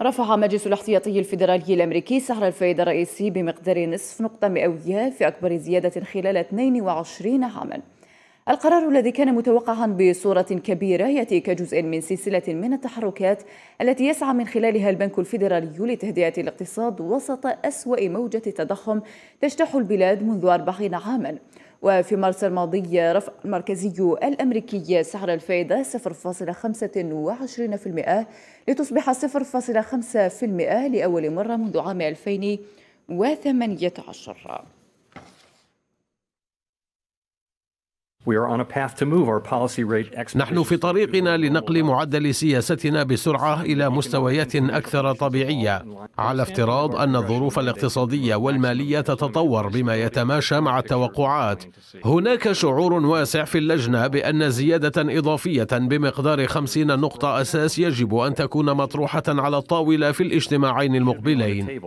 رفع مجلس الاحتياطي الفيدرالي الأمريكي سعر الفائدة الرئيسي بمقدار نصف نقطة مئوية في أكبر زيادة خلال 22 عاماً. القرار الذي كان متوقعا بصورة كبيرة يأتي كجزء من سلسلة من التحركات التي يسعى من خلالها البنك الفيدرالي لتهدئة الاقتصاد وسط أسوأ موجة تضخم تجتاح البلاد منذ 40 عاما وفي مارس الماضي رفع المركزي الأمريكي سعر الفائدة 0.25% لتصبح 0.5% لأول مرة منذ عام 2018 نحن في طريقنا لنقل معدل سياستنا بسرعة إلى مستويات أكثر طبيعية على افتراض أن الظروف الاقتصادية والمالية تتطور بما يتماشى مع التوقعات هناك شعور واسع في اللجنة بأن زيادة إضافية بمقدار 50 نقطة أساس يجب أن تكون مطروحة على الطاولة في الاجتماعين المقبلين